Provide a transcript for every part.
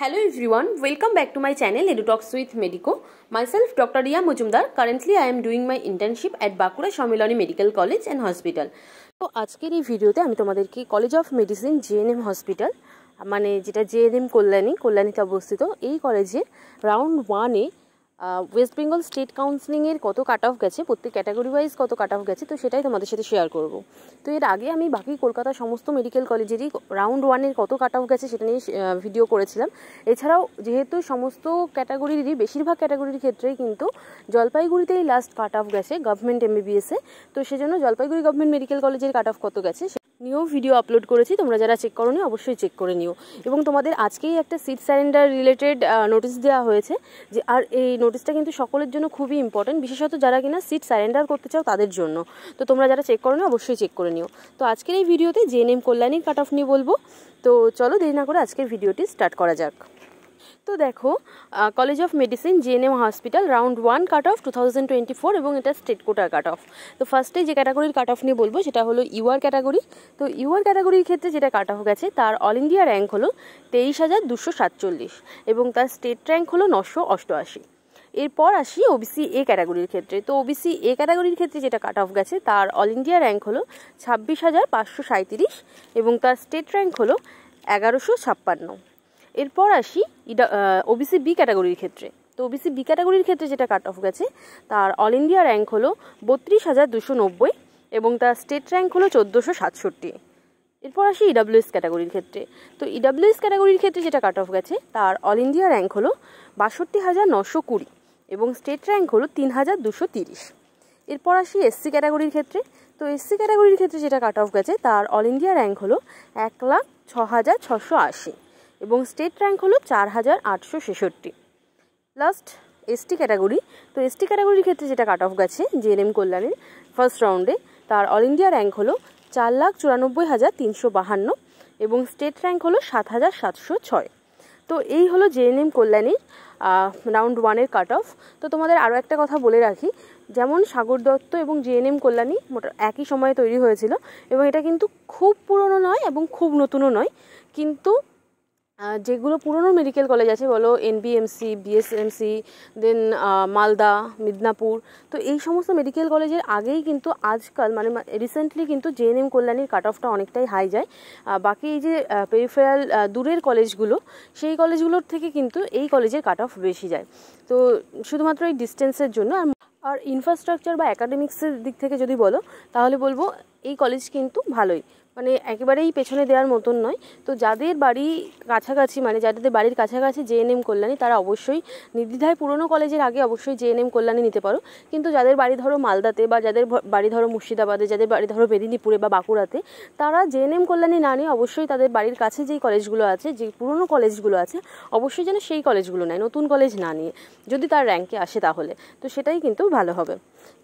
Hello everyone, welcome back to my channel EduTalks with Medico. Myself Dr. Ria Mujumdar. Currently I am doing my internship at Bakura Shomilani Medical College and Hospital. তো আজকের এই ভিডিওতে আমি তোমাদেরকে college of medicine GNM hospital মানে যেটা GNM Kalyani কল্যাণীতে অবস্থিত এই কলেজে রাউন্ড ওয়ানে ওয়েস্ট বেঙ্গল স্টেট কাউন্সিলিংয়ের কত কাট অফ গেছে প্রত্যেক ক্যাটাগরি ওয়াইজ কত কাট অফ গেছে তো সেটাই তোমাদের সাথে শেয়ার করব তো এর আগে আমি বাকি কলকাতা সমস্ত মেডিকেল কলেজেরই রাউন্ড ওয়ানের কত কাট অফ গেছে সেটা নিয়ে ভিডিও করেছিলাম এছাড়াও যেহেতু সমস্ত ক্যাটাগরিরই বেশিরভাগ ক্যাটাগরির ক্ষেত্রেই কিন্তু জলপাইগুড়িতেই লাস্ট কাট অফ গেছে গভর্নমেন্ট এমবিবিএসে তো সেজন্য জলপাইগুড়ি গভর্নমেন্ট মেডিকেল কলেজের কাট অফ কত গেছে নিউ ভিডিও আপলোড করেছি তোমরা যারা চেক করো অবশ্যই চেক করে নিও এবং তোমাদের আজকেই একটা সিট স্যারেন্ডার রিলেটেড নোটিস দেওয়া হয়েছে যে আর এই নোটিসটা কিন্তু সকলের জন্য খুবই ইম্পর্টেন্ট বিশেষত যারা কিনা সিট স্যারেন্ডার করতে চাও তাদের জন্য তো তোমরা যারা চেক করো অবশ্যই চেক করে নিও তো আজকের এই ভিডিওতে জেএনএম কল্যাণীর কাট অফ নিয়ে বলবো তো চলো দেরি না করে আজকের ভিডিওটি স্টার্ট করা যাক তো দেখো college of medicine GNM hospital round one cut off two thousand twenty four এবং এটা স্টেট কোটার কাট অফ তো ফার্স্টে যে ক্যাটাগরির কাট অফ নিয়ে বলবো সেটা হলো ইউআর ক্যাটাগরি তো ইউআর ক্যাটাগরির ক্ষেত্রে যেটা কাট অফ গেছে তার অল ইন্ডিয়া র্যাঙ্ক হলো তেইশ হাজার দুশো সাতচল্লিশ এবং তার স্টেট র্যাঙ্ক হলো নশো অষ্টআশি এরপর আসি ওবিসি এ ক্যাটাগরির ক্ষেত্রে তো ওবিসি এ ক্যাটাগরির ক্ষেত্রে যেটা কাট অফ গেছে তার অল ইন্ডিয়া র্যাঙ্ক হলো ছাব্বিশ হাজার পাঁচশো সাঁত্রিশ এবং তার স্টেট র্যাঙ্ক হলো এগারোশো ছাপ্পান্ন এরপর আসি ইডা ওবিসি বি ক্যাটাগরির ক্ষেত্রে তো ওবিসি বি ক্যাটাগরির ক্ষেত্রে যেটা কাট অফ গেছে তার অল ইন্ডিয়া র্যাঙ্ক হলো বত্রিশ হাজার দুশো নব্বই এবং তার স্টেট র্যাঙ্ক হলো চোদ্দোশো সাতষট্টি এরপর আসি ইডাব্লিউএস e ক্যাটাগরির ক্ষেত্রে তো ইডাব্লিউএস e ক্যাটাগরির ক্ষেত্রে যেটা কাট অফ গেছে তার অল ইন্ডিয়া র্যাঙ্ক হলো বাষট্টি হাজার নশো কুড়ি এবং স্টেট র্যাঙ্ক হলো তিন হাজার দুশো তিরিশ এরপর আসি এসসি ক্যাটাগরির ক্ষেত্রে তো এসসি ক্যাটাগরির ক্ষেত্রে যেটা কাট অফ গেছে তার অল ইন্ডিয়া র্যাঙ্ক হলো এক লাখ ছ হাজার ছশো আশি এবং স্টেট র্যাঙ্ক হলো চার হাজার আটশো ছেষট্টি লাস্ট এসটি ক্যাটাগরি তো এসটি ক্যাটাগরির ক্ষেত্রে যেটা কাট অফ গেছে এম কল্যাণের ফার্স্ট রাউন্ডে তার অল ইন্ডিয়া র্যাঙ্ক হলো চার লাখ চুরানব্বই হাজার তিনশো বাহান্ন এবং স্টেট র্যাঙ্ক হলো সাত হাজার সাতশো ছয় তো এই হলো জেএনএম কল্যাণীর রাউন্ড ওয়ানের কাট অফ তো তোমাদের আরও একটা কথা বলে রাখি যেমন সাগর দত্ত এবং জেএনএম কল্যাণী মোটা একই সময়ে তৈরি হয়েছিল এবং এটা কিন্তু খুব পুরনো নয় এবং খুব নতুনও নয় কিন্তু যেগুলো পুরনো মেডিকেল কলেজ আছে বলো এনবিএমসি বিএসএমসি দেন মালদা মিদনাপুর তো এই সমস্ত মেডিকেল কলেজের আগেই কিন্তু আজকাল মানে রিসেন্টলি কিন্তু জেএনএম কল্যাণীর কাট অফটা অনেকটাই হাই যায় বাকি এই যে পেরিফেরাল দূরের কলেজগুলো সেই কলেজগুলোর থেকে কিন্তু এই কলেজের কাট অফ বেশি যায় তো শুধুমাত্র এই ডিস্টেন্সের জন্য আর আর ইনফ্রাস্ট্রাকচার বা অ্যাকাডেমিক্সের দিক থেকে যদি বলো তাহলে বলবো এই কলেজ কিন্তু ভালোই মানে একেবারেই পেছনে দেওয়ার মতন নয় তো যাদের বাড়ি কাছাকাছি মানে যাদের বাড়ির কাছাকাছি জেএনএম কল্যাণী তারা অবশ্যই নির্দ্বিধায় পুরনো কলেজের আগে অবশ্যই জে এন এম কল্যাণী নিতে পারো কিন্তু যাদের বাড়ি ধরো মালদাতে বা যাদের বাড়ি ধরো মুর্শিদাবাদে যাদের বাড়ি ধরো মেদিনীপুরে বা বাঁকুড়াতে তারা জে এন এম কল্যাণী না নিয়ে অবশ্যই তাদের বাড়ির কাছে যেই কলেজগুলো আছে যে পুরনো কলেজগুলো আছে অবশ্যই যেন সেই কলেজগুলো নেয় নতুন কলেজ না নিয়ে যদি তার র্যাঙ্কে আসে তাহলে তো সেটাই কিন্তু ভালো হবে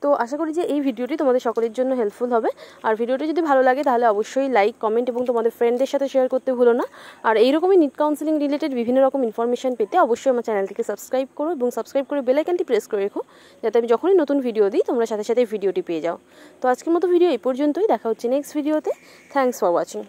তো আশা করি যে এই ভিডিওটি তোমাদের সকলের জন্য হেল্পফুল হবে আর ভিডিওটি যদি ভালো লাগে তাহলে অবশ্যই অবশ্যই লাইক কমেন্ট এবং তোমাদের ফ্রেন্ডদের সাথে শেয়ার করতে ভুলো না আর এইরকমই নিট কাউন্সিলিং রিলেটেড বিভিন্ন রকম ইনফরমেশন পেতে অবশ্যই আমার চ্যানেলটিকে সাবস্ক্রাইব করো এবং সাবস্ক্রাইব করে বেলাইকানটি প্রেস করে রেখো যাতে আমি যখনই নতুন ভিডিও দিই তোমরা সাথে সাথে ভিডিওটি পেয়ে যাও তো আজকের মতো ভিডিও এই পর্যন্তই দেখা হচ্ছে নেক্সট ভিডিওতে থ্যাংকস ফর ওয়াচিং